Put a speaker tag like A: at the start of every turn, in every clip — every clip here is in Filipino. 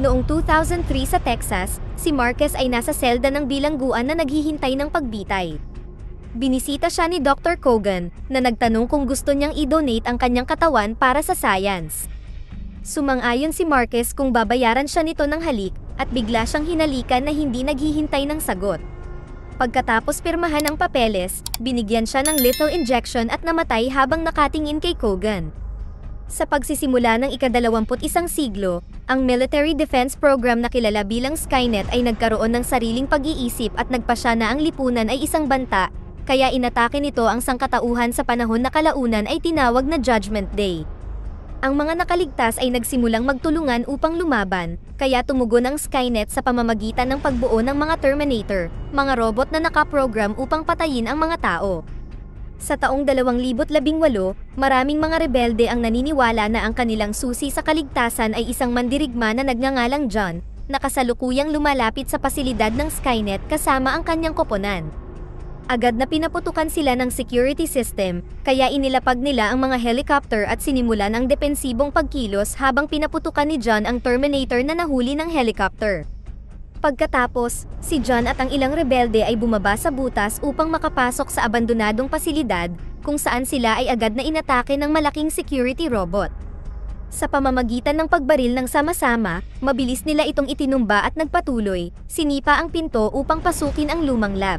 A: Noong 2003 sa Texas, si Marquez ay nasa selda ng bilangguan na naghihintay ng pagbitay. Binisita siya ni Dr. Kogan na nagtanong kung gusto niyang i-donate ang kanyang katawan para sa science. Sumang-ayon si Marquez kung babayaran siya nito ng halik at bigla siyang hinalikan na hindi naghihintay ng sagot. Pagkatapos pirmahan ang papeles, binigyan siya ng lethal injection at namatay habang nakatingin kay Kogan. Sa pagsisimula ng ikadalawamput isang siglo, ang military defense program na kilala bilang Skynet ay nagkaroon ng sariling pag-iisip at nagpasya na ang lipunan ay isang banta, kaya inatake nito ang sangkatauhan sa panahon na kalaunan ay tinawag na Judgment Day. Ang mga nakaligtas ay nagsimulang magtulungan upang lumaban, kaya tumugon ang Skynet sa pamamagitan ng pagbuo ng mga Terminator, mga robot na nakaprogram upang patayin ang mga tao. Sa taong 2018, maraming mga rebelde ang naniniwala na ang kanilang susi sa kaligtasan ay isang mandirigma na nagngangalang John, na kasalukuyang lumalapit sa pasilidad ng Skynet kasama ang kanyang koponan. Agad na pinaputukan sila ng security system, kaya inilapag nila ang mga helicopter at sinimulan ang depensibong pagkilos habang pinaputukan ni John ang Terminator na nahuli ng helicopter. Pagkatapos, si John at ang ilang rebelde ay bumaba sa butas upang makapasok sa abandonadong pasilidad, kung saan sila ay agad na inatake ng malaking security robot. Sa pamamagitan ng pagbaril ng sama-sama, mabilis nila itong itinumba at nagpatuloy, sinipa ang pinto upang pasukin ang lumang lab.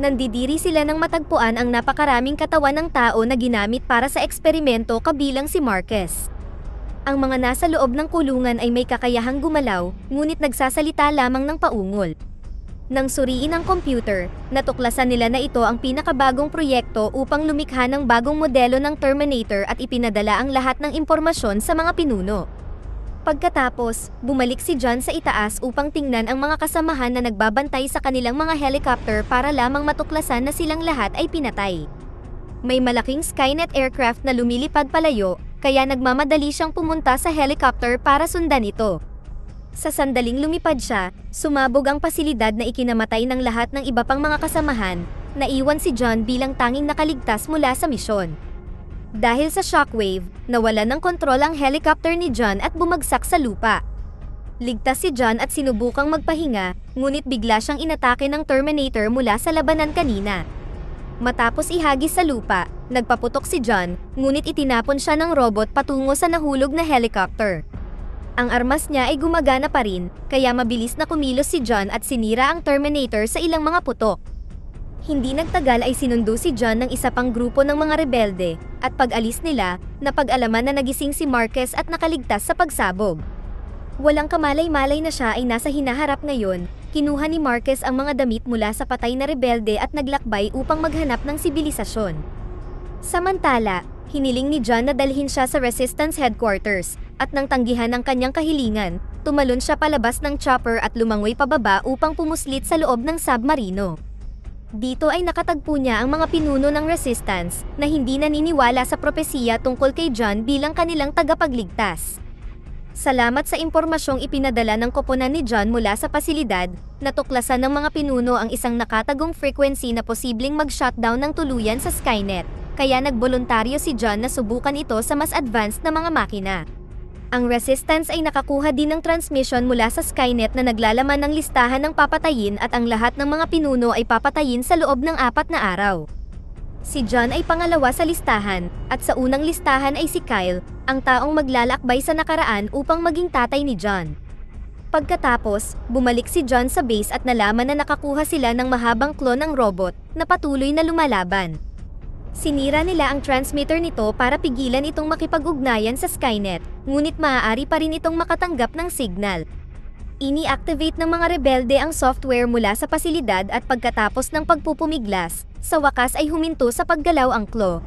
A: Nandidiri sila ng matagpuan ang napakaraming katawan ng tao na ginamit para sa eksperimento kabilang si Marquez. Ang mga nasa loob ng kulungan ay may kakayahang gumalaw, ngunit nagsasalita lamang ng paungol. Nang suriin ang computer, natuklasan nila na ito ang pinakabagong proyekto upang lumikha ng bagong modelo ng Terminator at ipinadala ang lahat ng impormasyon sa mga pinuno. Pagkatapos, bumalik si John sa itaas upang tingnan ang mga kasamahan na nagbabantay sa kanilang mga helicopter para lamang matuklasan na silang lahat ay pinatay. May malaking Skynet aircraft na lumilipad palayo, kaya nagmamadali siyang pumunta sa helicopter para sundan ito. Sa sandaling lumipad siya, sumabog ang pasilidad na ikinamatay ng lahat ng iba pang mga kasamahan, naiwan si John bilang tanging nakaligtas mula sa misyon. Dahil sa shockwave, nawala ng kontrol ang helicopter ni John at bumagsak sa lupa. Ligtas si John at sinubukang magpahinga, ngunit bigla siyang inatake ng Terminator mula sa labanan kanina. Matapos ihagis sa lupa, nagpaputok si John, ngunit itinapon siya ng robot patungo sa nahulog na helicopter. Ang armas niya ay gumagana pa rin, kaya mabilis na kumilos si John at sinira ang Terminator sa ilang mga putok. Hindi nagtagal ay sinundo si John ng isa pang grupo ng mga rebelde, at pag-alis nila, napag-alaman na nagising si Marquez at nakaligtas sa pagsabog. Walang kamalay-malay na siya ay nasa hinaharap ngayon, kinuha ni Marquez ang mga damit mula sa patay na rebelde at naglakbay upang maghanap ng sibilisasyon. Samantala, hiniling ni John na dalhin siya sa Resistance Headquarters, at nang tanggihan ang kanyang kahilingan, tumalon siya palabas ng chopper at lumangoy pababa upang pumuslit sa loob ng submarino. Dito ay nakatagpo niya ang mga pinuno ng resistance na hindi naniniwala sa propesiya tungkol kay John bilang kanilang tagapagligtas. Salamat sa impormasyong ipinadala ng koponan ni John mula sa pasilidad, natuklasan ng mga pinuno ang isang nakatagong frequency na posibleng mag-shutdown ng tuluyan sa Skynet, kaya nagboluntaryo si John na subukan ito sa mas advanced na mga makina. Ang resistance ay nakakuha din ng transmission mula sa Skynet na naglalaman ng listahan ng papatayin at ang lahat ng mga pinuno ay papatayin sa loob ng apat na araw. Si John ay pangalawa sa listahan, at sa unang listahan ay si Kyle, ang taong maglalakbay sa nakaraan upang maging tatay ni John. Pagkatapos, bumalik si John sa base at nalaman na nakakuha sila ng mahabang clone ng robot na patuloy na lumalaban. Sinira nila ang transmitter nito para pigilan itong makipag-ugnayan sa Skynet, ngunit maaari pa rin itong makatanggap ng signal, Ini-activate ng mga rebelde ang software mula sa pasilidad at pagkatapos ng pagpupumiglas, sa wakas ay huminto sa paggalaw ang claw.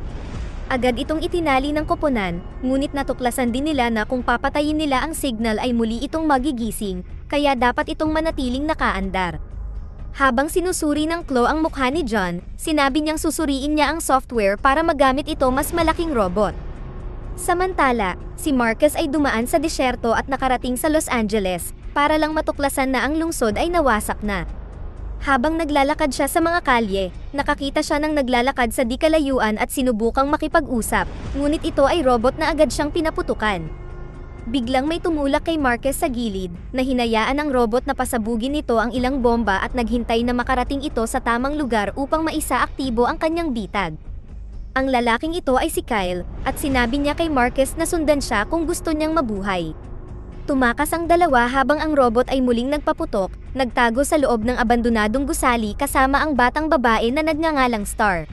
A: Agad itong itinali ng koponan, ngunit natuklasan din nila na kung papatayin nila ang signal ay muli itong magigising, kaya dapat itong manatiling nakaandar. Habang sinusuri ng claw ang mukha ni John, sinabi niyang susuriin niya ang software para magamit ito mas malaking robot. Samantala, si Marcus ay dumaan sa disyerto at nakarating sa Los Angeles, para lang matuklasan na ang lungsod ay nawasak na. Habang naglalakad siya sa mga kalye, nakakita siya ng naglalakad sa dikalayuan at sinubukang makipag-usap, ngunit ito ay robot na agad siyang pinaputukan. Biglang may tumulak kay Marquez sa gilid, na hinayaan ang robot na pasabugin nito ang ilang bomba at naghintay na makarating ito sa tamang lugar upang maisaaktibo ang kanyang bitag. Ang lalaking ito ay si Kyle, at sinabi niya kay Marquez na sundan siya kung gusto niyang mabuhay. Tumakas ang dalawa habang ang robot ay muling nagpaputok, nagtago sa loob ng abandonadong gusali kasama ang batang babae na nagngangalang Star.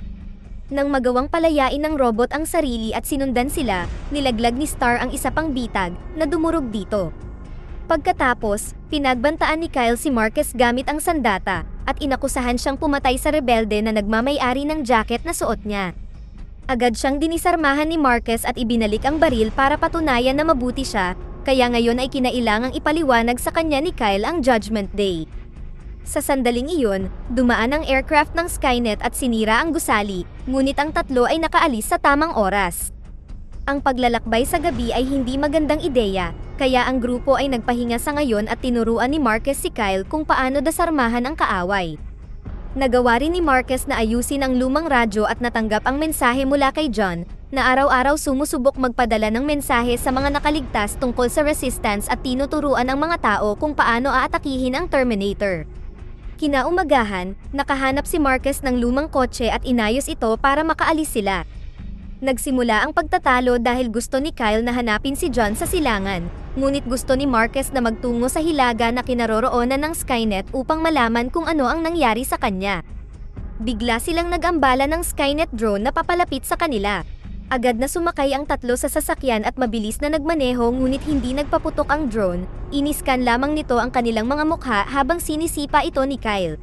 A: Nang magawang palayain ng robot ang sarili at sinundan sila, nilaglag ni Star ang isa pang bitag na dumurog dito. Pagkatapos, pinagbantaan ni Kyle si Marcus gamit ang sandata at inakusahan siyang pumatay sa rebelde na nagmamayari ng jacket na suot niya. Agad siyang dinisarmahan ni Marquez at ibinalik ang baril para patunayan na mabuti siya kaya ngayon ay kinailangang ipaliwanag sa kanya ni Kyle ang Judgment Day. Sa sandaling iyon, dumaan ang aircraft ng Skynet at sinira ang gusali, ngunit ang tatlo ay nakaalis sa tamang oras. Ang paglalakbay sa gabi ay hindi magandang ideya, kaya ang grupo ay nagpahinga sa ngayon at tinuruan ni Marquez si Kyle kung paano dasarmahan ang kaaway. Nagawa rin ni Marquez na ayusin ang lumang radyo at natanggap ang mensahe mula kay John, na araw-araw sumusubok magpadala ng mensahe sa mga nakaligtas tungkol sa resistance at tinuturuan ang mga tao kung paano aatakihin ang Terminator. Kinaumagahan, nakahanap si Marcus ng lumang kotse at inayos ito para makaalis sila. Nagsimula ang pagtatalo dahil gusto ni Kyle na hanapin si John sa silangan, ngunit gusto ni Marcus na magtungo sa hilaga na kinaroroonan ng Skynet upang malaman kung ano ang nangyari sa kanya. Bigla silang nagambala ng Skynet drone na papalapit sa kanila. Agad na sumakay ang tatlo sa sasakyan at mabilis na nagmaneho ngunit hindi nagpaputok ang drone, iniskan lamang nito ang kanilang mga mukha habang sinisipa ito ni Kyle.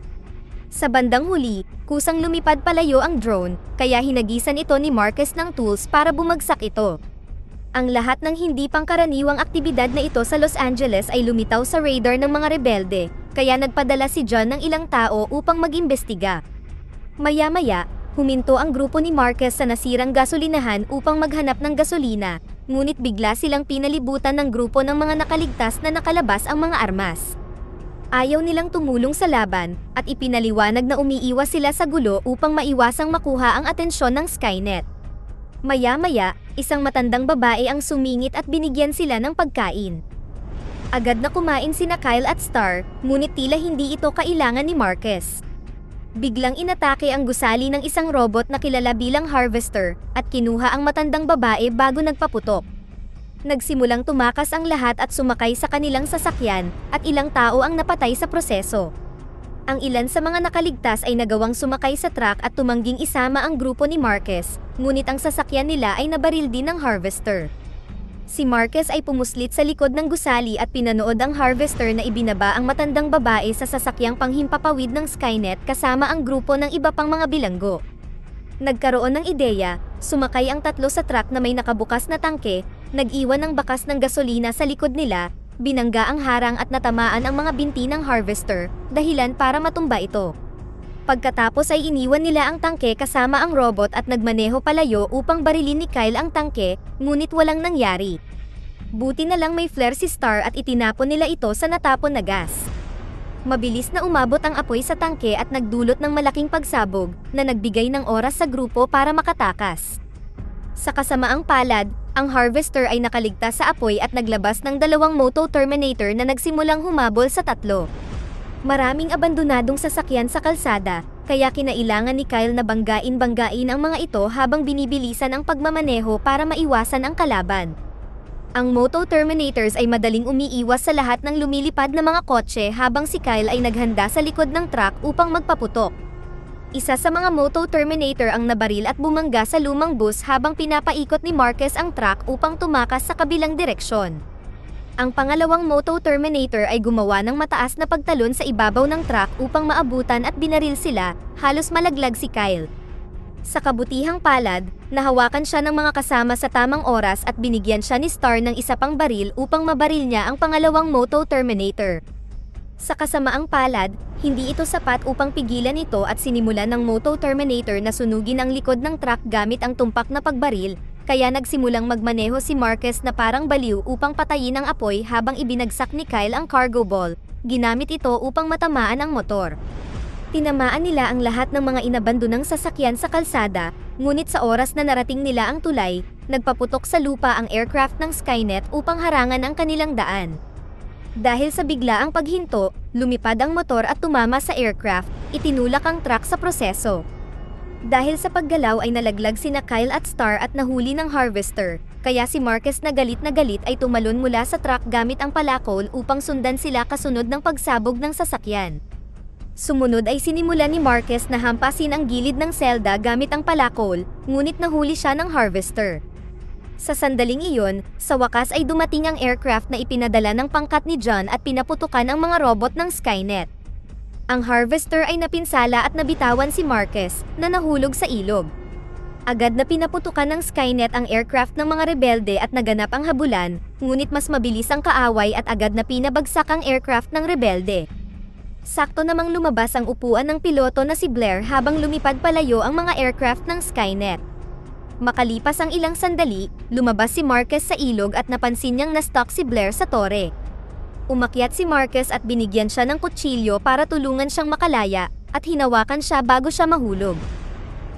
A: Sa bandang huli, kusang lumipad palayo ang drone, kaya hinagisan ito ni Marcus ng tools para bumagsak ito. Ang lahat ng hindi pangkaraniwang aktibidad na ito sa Los Angeles ay lumitaw sa radar ng mga rebelde, kaya nagpadala si John ng ilang tao upang mag-imbestiga. Maya-maya, huminto ang grupo ni Marquez sa nasirang gasolinahan upang maghanap ng gasolina, ngunit bigla silang pinalibutan ng grupo ng mga nakaligtas na nakalabas ang mga armas. Ayaw nilang tumulong sa laban, at ipinaliwanag na umiiwas sila sa gulo upang maiwasang makuha ang atensyon ng Skynet. Maya-maya, isang matandang babae ang sumingit at binigyan sila ng pagkain. Agad na kumain sina Kyle at Star, ngunit tila hindi ito kailangan ni Marquez. Biglang inatake ang gusali ng isang robot na kilala bilang Harvester at kinuha ang matandang babae bago nagpaputok. Nagsimulang tumakas ang lahat at sumakay sa kanilang sasakyan at ilang tao ang napatay sa proseso. Ang ilan sa mga nakaligtas ay nagawang sumakay sa truck at tumangging isama ang grupo ni Marquez, ngunit ang sasakyan nila ay nabaril din ng harvester. Si Marquez ay pumuslit sa likod ng gusali at pinanood ang harvester na ibinaba ang matandang babae sa sasakyang panghimpapawid ng Skynet kasama ang grupo ng iba pang mga bilanggo. Nagkaroon ng ideya, sumakay ang tatlo sa truck na may nakabukas na tangke, nag-iwan ng bakas ng gasolina sa likod nila, binangga ang harang at natamaan ang mga binti ng harvester, dahilan para matumba ito. Pagkatapos ay iniwan nila ang tangke kasama ang robot at nagmaneho palayo upang barilin ni Kyle ang tangke, ngunit walang nangyari. Buti na lang may flare si Star at itinapon nila ito sa natapon na gas. Mabilis na umabot ang apoy sa tangke at nagdulot ng malaking pagsabog na nagbigay ng oras sa grupo para makatakas. Sa kasamaang palad, ang harvester ay nakaligtas sa apoy at naglabas ng dalawang Moto Terminator na nagsimulang humabol sa tatlo. Maraming abandonadong sasakyan sa kalsada, kaya kinailangan ni Kyle na banggain-banggain ang mga ito habang binibilisan ang pagmamaneho para maiwasan ang kalaban. Ang Moto Terminators ay madaling umiiwas sa lahat ng lumilipad na mga kotse habang si Kyle ay naghanda sa likod ng truck upang magpaputok. Isa sa mga Moto Terminator ang nabaril at bumangga sa lumang bus habang pinapaikot ni Marquez ang truck upang tumakas sa kabilang direksyon. Ang pangalawang Moto Terminator ay gumawa ng mataas na pagtalon sa ibabaw ng truck upang maabutan at binaril sila, halos malaglag si Kyle. Sa kabutihang palad, nahawakan siya ng mga kasama sa tamang oras at binigyan siya ni Star ng isa pang baril upang mabaril niya ang pangalawang Moto Terminator. Sa kasamaang palad, hindi ito sapat upang pigilan ito at sinimulan ng Moto Terminator na sunugin ang likod ng truck gamit ang tumpak na pagbaril, kaya nagsimulang magmaneho si Marquez na parang baliw upang patayin ang apoy habang ibinagsak ni Kyle ang cargo ball. Ginamit ito upang matamaan ang motor. Tinamaan nila ang lahat ng mga inabandonang sasakyan sa kalsada, ngunit sa oras na narating nila ang tulay, nagpaputok sa lupa ang aircraft ng Skynet upang harangan ang kanilang daan. Dahil sa bigla ang paghinto, lumipad ang motor at tumama sa aircraft, itinulak ang truck sa proseso. Dahil sa paggalaw ay nalaglag sina Kyle at Star at nahuli ng harvester. Kaya si Marcus na galit na galit ay tumalon mula sa truck gamit ang palakol upang sundan sila kasunod ng pagsabog ng sasakyan. Sumunod ay sinimula ni Marcus na hampasin ang gilid ng selda gamit ang palakol, ngunit nahuli siya ng harvester. Sa sandaling iyon, sa wakas ay dumating ang aircraft na ipinadala ng pangkat ni John at pinaputukan ang mga robot ng Skynet. Ang harvester ay napinsala at nabitawan si Marquez, na nahulog sa ilog. Agad na pinaputukan ng Skynet ang aircraft ng mga rebelde at naganap ang habulan, ngunit mas mabilis ang kaaway at agad na pinabagsak ang aircraft ng rebelde. Sakto namang lumabas ang upuan ng piloto na si Blair habang lumipad palayo ang mga aircraft ng Skynet. Makalipas ang ilang sandali, lumabas si Marquez sa ilog at napansin niyang nastock si Blair sa tore. Umakyat si Marquez at binigyan siya ng kutsilyo para tulungan siyang makalaya, at hinawakan siya bago siya mahulog.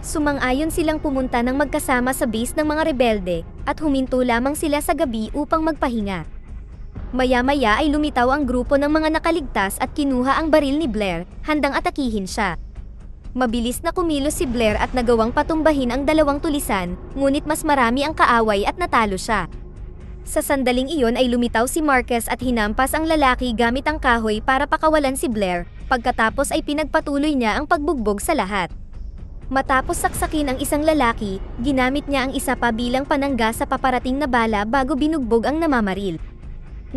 A: Sumang-ayon silang pumunta ng magkasama sa base ng mga rebelde, at huminto lamang sila sa gabi upang magpahinga. Maya-maya ay lumitaw ang grupo ng mga nakaligtas at kinuha ang baril ni Blair, handang atakihin siya. Mabilis na kumilos si Blair at nagawang patumbahin ang dalawang tulisan, ngunit mas marami ang kaaway at natalo siya. Sa sandaling iyon ay lumitaw si Marquez at hinampas ang lalaki gamit ang kahoy para pakawalan si Blair, pagkatapos ay pinagpatuloy niya ang pagbugbog sa lahat. Matapos saksakin ang isang lalaki, ginamit niya ang isa pa bilang panangga sa paparating na bala bago binugbog ang namamaril.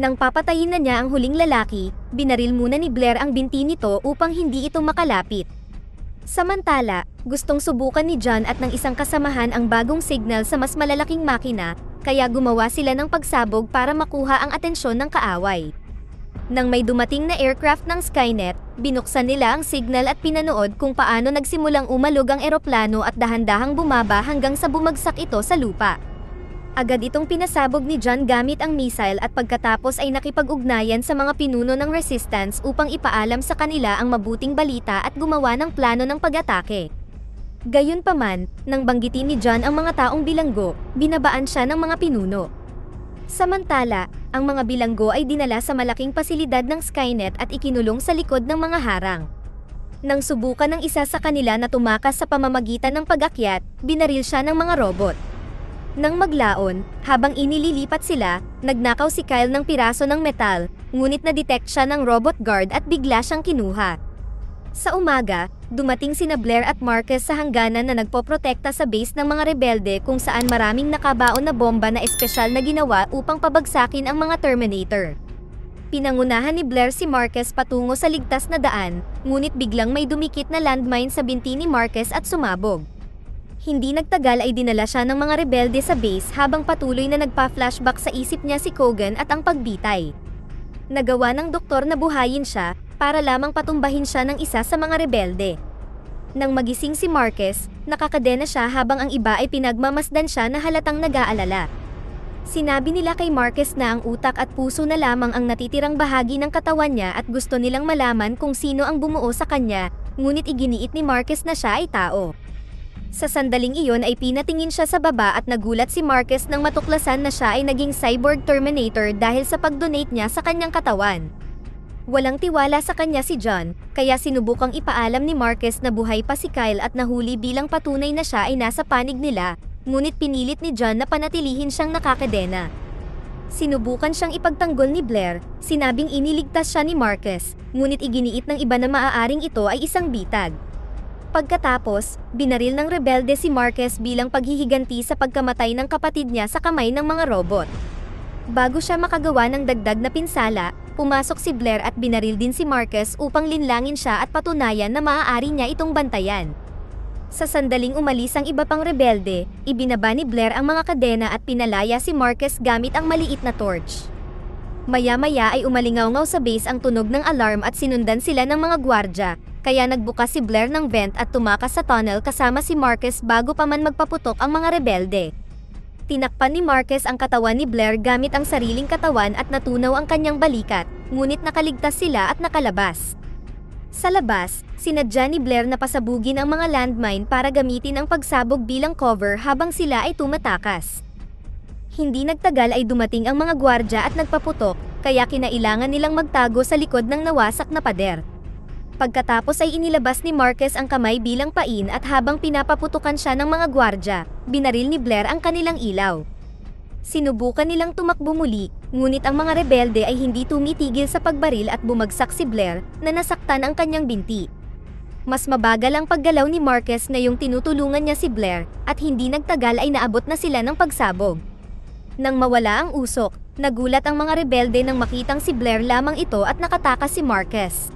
A: Nang papatayin na niya ang huling lalaki, binaril muna ni Blair ang binti nito upang hindi ito makalapit. Samantala, gustong subukan ni John at ng isang kasamahan ang bagong signal sa mas malalaking makina, kaya gumawa sila ng pagsabog para makuha ang atensyon ng kaaway. Nang may dumating na aircraft ng Skynet, binuksan nila ang signal at pinanood kung paano nagsimulang umalog ang eroplano at dahan-dahang bumaba hanggang sa bumagsak ito sa lupa. Agad itong pinasabog ni John gamit ang missile at pagkatapos ay nakipag-ugnayan sa mga pinuno ng resistance upang ipaalam sa kanila ang mabuting balita at gumawa ng plano ng pag-atake. Gayunpaman, nang banggitin ni John ang mga taong bilanggo, binabaan siya ng mga pinuno. Samantala, ang mga bilanggo ay dinala sa malaking pasilidad ng Skynet at ikinulong sa likod ng mga harang. Nang subukan ng isa sa kanila na tumakas sa pamamagitan ng pagakyat, binaril siya ng mga robot. Nang maglaon, habang inililipat sila, nagnakaw si Kyle ng piraso ng metal, ngunit na-detect siya ng robot guard at bigla siyang kinuha. Sa umaga, dumating sina Blair at Marquez sa hangganan na nagpoprotekta sa base ng mga rebelde kung saan maraming nakabaon na bomba na espesyal na ginawa upang pabagsakin ang mga Terminator. Pinangunahan ni Blair si Marquez patungo sa ligtas na daan, ngunit biglang may dumikit na landmine sa binti ni Marquez at sumabog. Hindi nagtagal ay dinala siya ng mga rebelde sa base habang patuloy na nagpa-flashback sa isip niya si Kogan at ang pagbitay. Nagawa ng doktor na buhayin siya, para lamang patumbahin siya ng isa sa mga rebelde. Nang magising si Marquez, nakakadena siya habang ang iba ay pinagmamasdan siya na halatang nag-aalala. Sinabi nila kay Marquez na ang utak at puso na lamang ang natitirang bahagi ng katawan niya at gusto nilang malaman kung sino ang bumuo sa kanya, ngunit iginiit ni Marquez na siya ay tao. Sa sandaling iyon ay pinatingin siya sa baba at nagulat si Marquez nang matuklasan na siya ay naging cyborg Terminator dahil sa pag-donate niya sa kanyang katawan. Walang tiwala sa kanya si John, kaya sinubukang ipaalam ni Marquez na buhay pa si Kyle at nahuli bilang patunay na siya ay nasa panig nila, ngunit pinilit ni John na panatilihin siyang nakakadena. Sinubukan siyang ipagtanggol ni Blair, sinabing iniligtas siya ni Marquez, ngunit iginiit ng iba na maaaring ito ay isang bitag. Pagkatapos, binaril ng rebelde si Marquez bilang paghihiganti sa pagkamatay ng kapatid niya sa kamay ng mga robot. Bago siya makagawa ng dagdag na pinsala, pumasok si Blair at binaril din si Marcus upang linlangin siya at patunayan na maaari niya itong bantayan. Sa sandaling umalis ang iba pang rebelde, ibinaba ni Blair ang mga kadena at pinalaya si Marcus gamit ang maliit na torch. Maya-maya ay umalingaw-ngaw sa base ang tunog ng alarm at sinundan sila ng mga gwardya, kaya nagbukas si Blair ng vent at tumakas sa tunnel kasama si Marcus bago pa man magpaputok ang mga rebelde tinakpan ni Marquez ang katawan ni Blair gamit ang sariling katawan at natunaw ang kanyang balikat, ngunit nakaligtas sila at nakalabas. Sa labas, sinadya ni Blair na pasabugin ang mga landmine para gamitin ang pagsabog bilang cover habang sila ay tumatakas. Hindi nagtagal ay dumating ang mga gwardya at nagpaputok, kaya kinailangan nilang magtago sa likod ng nawasak na pader. Pagkatapos ay inilabas ni Marquez ang kamay bilang pain at habang pinapaputukan siya ng mga gwardya, binaril ni Blair ang kanilang ilaw. Sinubukan nilang tumakbo muli, ngunit ang mga rebelde ay hindi tumitigil sa pagbaril at bumagsak si Blair na nasaktan ang kanyang binti. Mas mabagal ang paggalaw ni Marquez na yung tinutulungan niya si Blair at hindi nagtagal ay naabot na sila ng pagsabog. Nang mawala ang usok, nagulat ang mga rebelde nang makitang si Blair lamang ito at nakatakas si Marquez.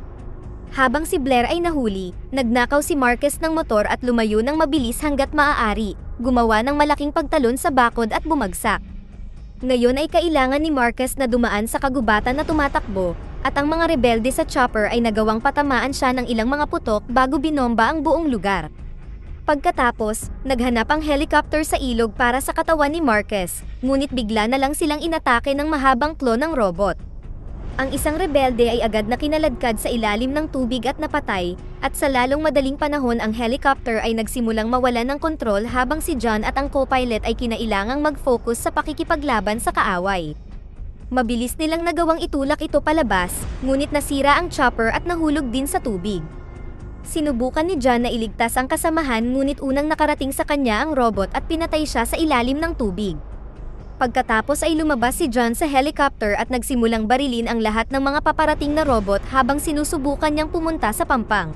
A: Habang si Blair ay nahuli, nagnakaw si Marquez ng motor at lumayo ng mabilis hanggat maaari, gumawa ng malaking pagtalon sa bakod at bumagsak. Ngayon ay kailangan ni Marquez na dumaan sa kagubatan na tumatakbo, at ang mga rebelde sa chopper ay nagawang patamaan siya ng ilang mga putok bago binomba ang buong lugar. Pagkatapos, naghanap ang helicopter sa ilog para sa katawan ni Marquez, ngunit bigla na lang silang inatake ng mahabang klo ng robot. Ang isang rebelde ay agad na kinaladkad sa ilalim ng tubig at napatay, at sa lalong madaling panahon ang helicopter ay nagsimulang mawala ng kontrol habang si John at ang co-pilot ay kinailangang mag-focus sa pakikipaglaban sa kaaway. Mabilis nilang nagawang itulak ito palabas, ngunit nasira ang chopper at nahulog din sa tubig. Sinubukan ni John na iligtas ang kasamahan ngunit unang nakarating sa kanya ang robot at pinatay siya sa ilalim ng tubig. Pagkatapos ay lumabas si John sa helicopter at nagsimulang barilin ang lahat ng mga paparating na robot habang sinusubukan niyang pumunta sa pampang.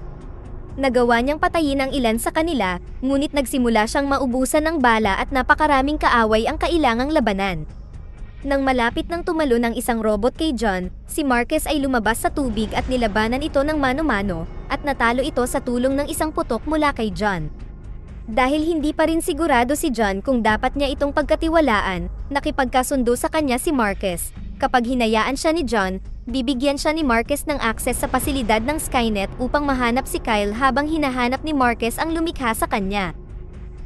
A: Nagawa niyang patayin ang ilan sa kanila, ngunit nagsimula siyang maubusan ng bala at napakaraming kaaway ang kailangang labanan. Nang malapit nang tumalo ng isang robot kay John, si Marquez ay lumabas sa tubig at nilabanan ito ng mano-mano, at natalo ito sa tulong ng isang putok mula kay John. Dahil hindi pa rin sigurado si John kung dapat niya itong pagkatiwalaan, nakipagkasundo sa kanya si Marquez. Kapag hinayaan siya ni John, bibigyan siya ni Marquez ng akses sa pasilidad ng Skynet upang mahanap si Kyle habang hinahanap ni Marquez ang lumikha sa kanya.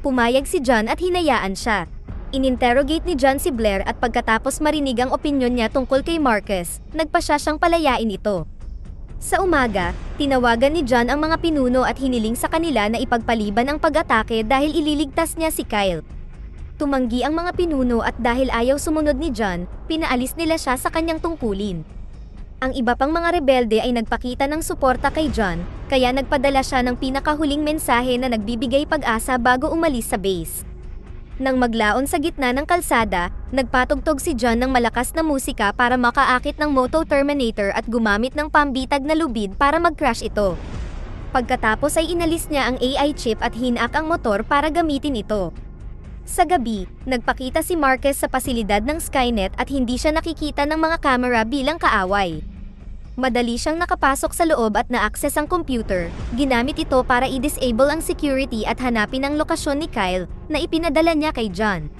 A: Pumayag si John at hinayaan siya. Ininterrogate ni John si Blair at pagkatapos marinig ang opinyon niya tungkol kay Marquez, nagpasya siyang palayain ito. Sa umaga, tinawagan ni John ang mga pinuno at hiniling sa kanila na ipagpaliban ang pag-atake dahil ililigtas niya si Kyle. Tumanggi ang mga pinuno at dahil ayaw sumunod ni John, pinaalis nila siya sa kanyang tungkulin. Ang iba pang mga rebelde ay nagpakita ng suporta kay John, kaya nagpadala siya ng pinakahuling mensahe na nagbibigay pag-asa bago umalis sa base. Nang maglaon sa gitna ng kalsada, nagpatugtog si John ng malakas na musika para makaakit ng Moto Terminator at gumamit ng pambitag na lubid para mag-crash ito. Pagkatapos ay inalis niya ang AI chip at hinak ang motor para gamitin ito. Sa gabi, nagpakita si Marquez sa pasilidad ng Skynet at hindi siya nakikita ng mga kamera bilang kaaway madali siyang nakapasok sa loob at na-access ang computer. Ginamit ito para i-disable ang security at hanapin ang lokasyon ni Kyle na ipinadala niya kay John.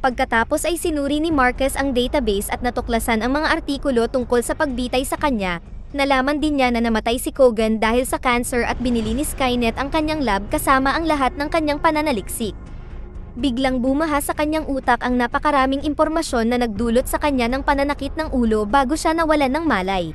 A: Pagkatapos ay sinuri ni Marcus ang database at natuklasan ang mga artikulo tungkol sa pagbitay sa kanya. Nalaman din niya na namatay si Kogan dahil sa cancer at binili ni Skynet ang kanyang lab kasama ang lahat ng kanyang pananaliksik. Biglang bumaha sa kanyang utak ang napakaraming impormasyon na nagdulot sa kanya ng pananakit ng ulo bago siya nawalan ng malay.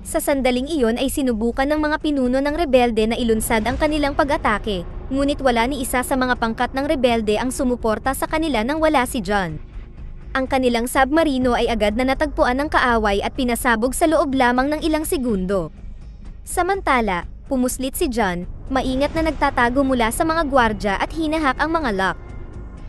A: Sa sandaling iyon ay sinubukan ng mga pinuno ng rebelde na ilunsad ang kanilang pag-atake, ngunit wala ni isa sa mga pangkat ng rebelde ang sumuporta sa kanila nang wala si John. Ang kanilang submarino ay agad na natagpuan ng kaaway at pinasabog sa loob lamang ng ilang segundo. Samantala, pumuslit si John, maingat na nagtatago mula sa mga gwardya at hinahak ang mga lock.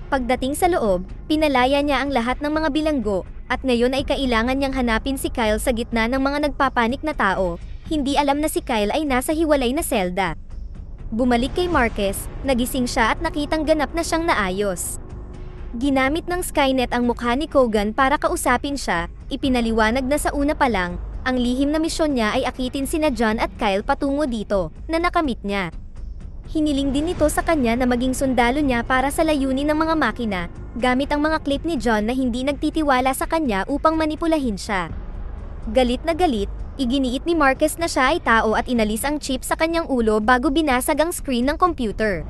A: Pagdating sa loob, pinalaya niya ang lahat ng mga bilanggo, at ngayon ay kailangan niyang hanapin si Kyle sa gitna ng mga nagpapanik na tao. Hindi alam na si Kyle ay nasa hiwalay na selda. Bumalik kay Marquez, nagising siya at nakitang ganap na siyang naayos. Ginamit ng Skynet ang mukha ni Kogan para kausapin siya, ipinaliwanag na sa una pa lang, ang lihim na misyon niya ay akitin sina John at Kyle patungo dito, na nakamit niya. Hiniling din nito sa kanya na maging sundalo niya para sa layunin ng mga makina, gamit ang mga clip ni John na hindi nagtitiwala sa kanya upang manipulahin siya. Galit na galit, iginiit ni Marcus na siya ay tao at inalis ang chip sa kanyang ulo bago binasag ang screen ng computer.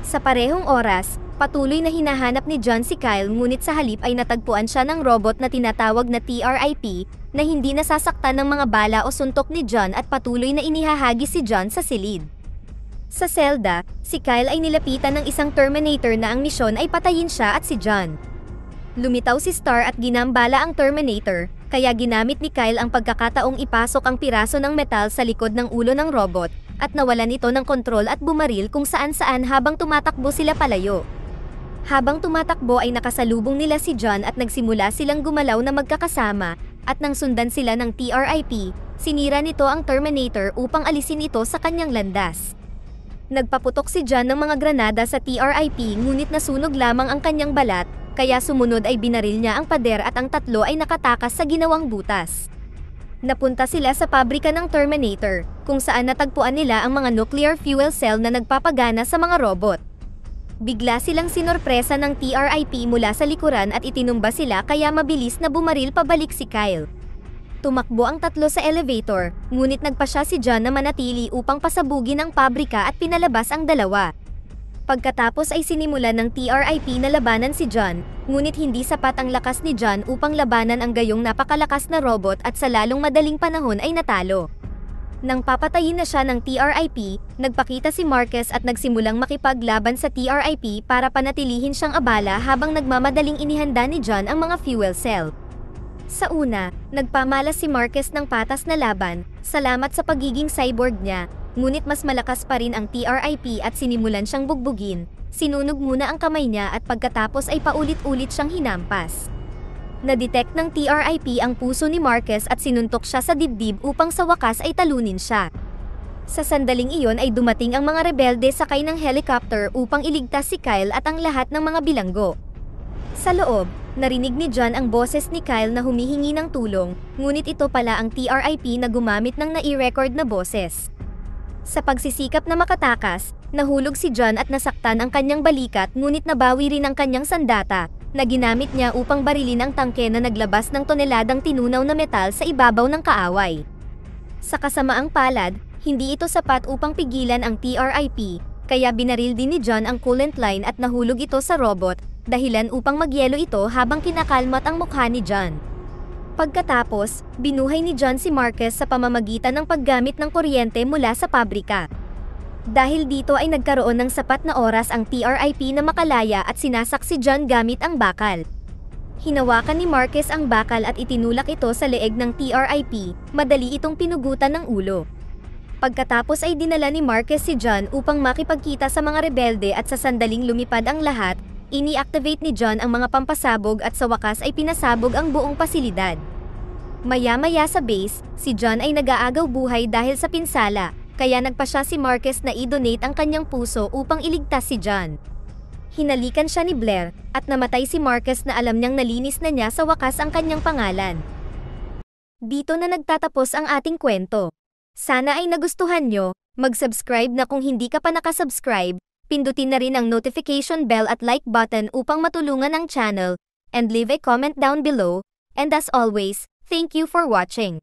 A: Sa parehong oras, patuloy na hinahanap ni John si Kyle ngunit sa halip ay natagpuan siya ng robot na tinatawag na TRIP na hindi nasasaktan ng mga bala o suntok ni John at patuloy na inihahagi si John sa silid. Sa selda, si Kyle ay nilapitan ng isang Terminator na ang misyon ay patayin siya at si John. Lumitaw si Star at ginambala ang Terminator, kaya ginamit ni Kyle ang pagkakataong ipasok ang piraso ng metal sa likod ng ulo ng robot, at nawalan ito ng kontrol at bumaril kung saan-saan habang tumatakbo sila palayo. Habang tumatakbo ay nakasalubong nila si John at nagsimula silang gumalaw na magkakasama, at nang sundan sila ng TRIP, sinira nito ang Terminator upang alisin ito sa kanyang landas. Nagpaputok si John ng mga granada sa TRIP ngunit nasunog lamang ang kanyang balat, kaya sumunod ay binaril niya ang pader at ang tatlo ay nakatakas sa ginawang butas. Napunta sila sa pabrika ng Terminator, kung saan natagpuan nila ang mga nuclear fuel cell na nagpapagana sa mga robot. Bigla silang sinorpresa ng TRIP mula sa likuran at itinumba sila kaya mabilis na bumaril pabalik si Kyle. Tumakbo ang tatlo sa elevator, ngunit nagpa siya si John na manatili upang pasabugin ang pabrika at pinalabas ang dalawa. Pagkatapos ay sinimula ng TRIP na labanan si John, ngunit hindi sapat ang lakas ni John upang labanan ang gayong napakalakas na robot at sa lalong madaling panahon ay natalo. Nang papatayin na siya ng TRIP, nagpakita si Marquez at nagsimulang makipaglaban sa TRIP para panatilihin siyang abala habang nagmamadaling inihanda ni John ang mga fuel cell. Sa una, nagpamalas si Marquez ng patas na laban, salamat sa pagiging cyborg niya, ngunit mas malakas pa rin ang TRIP at sinimulan siyang bugbugin. Sinunog muna ang kamay niya at pagkatapos ay paulit-ulit siyang hinampas. Nadetect ng TRIP ang puso ni Marquez at sinuntok siya sa dibdib upang sa wakas ay talunin siya. Sa sandaling iyon ay dumating ang mga rebelde sakay ng helicopter upang iligtas si Kyle at ang lahat ng mga bilanggo. Sa loob, narinig ni John ang boses ni Kyle na humihingi ng tulong, ngunit ito pala ang TRIP na gumamit ng nai-record na boses. Sa pagsisikap na makatakas, nahulog si John at nasaktan ang kanyang balikat ngunit nabawi rin ang kanyang sandata, na ginamit niya upang barilin ang tangke na naglabas ng toneladang tinunaw na metal sa ibabaw ng kaaway. Sa kasamaang palad, hindi ito sapat upang pigilan ang TRIP, kaya binaril din ni John ang coolant line at nahulog ito sa robot, dahilan upang magyelo ito habang kinakalmat ang mukha ni John. Pagkatapos, binuhay ni John si Marquez sa pamamagitan ng paggamit ng kuryente mula sa pabrika. Dahil dito ay nagkaroon ng sapat na oras ang TRIP na makalaya at sinasak si John gamit ang bakal. Hinawakan ni Marquez ang bakal at itinulak ito sa leeg ng TRIP, madali itong pinugutan ng ulo. Pagkatapos ay dinala ni Marquez si John upang makipagkita sa mga rebelde at sa sandaling lumipad ang lahat, Ini-activate ni John ang mga pampasabog at sa wakas ay pinasabog ang buong pasilidad. Maya-maya sa base, si John ay nag-aagaw buhay dahil sa pinsala, kaya nagpa siya si Marcus na i-donate ang kanyang puso upang iligtas si John. Hinalikan siya ni Blair, at namatay si Marcus na alam niyang nalinis na niya sa wakas ang kanyang pangalan. Dito na nagtatapos ang ating kwento. Sana ay nagustuhan nyo, mag-subscribe na kung hindi ka pa nakasubscribe, pindutin na rin ang notification bell at like button upang matulungan ang channel, and leave a comment down below, and as always, thank you for watching.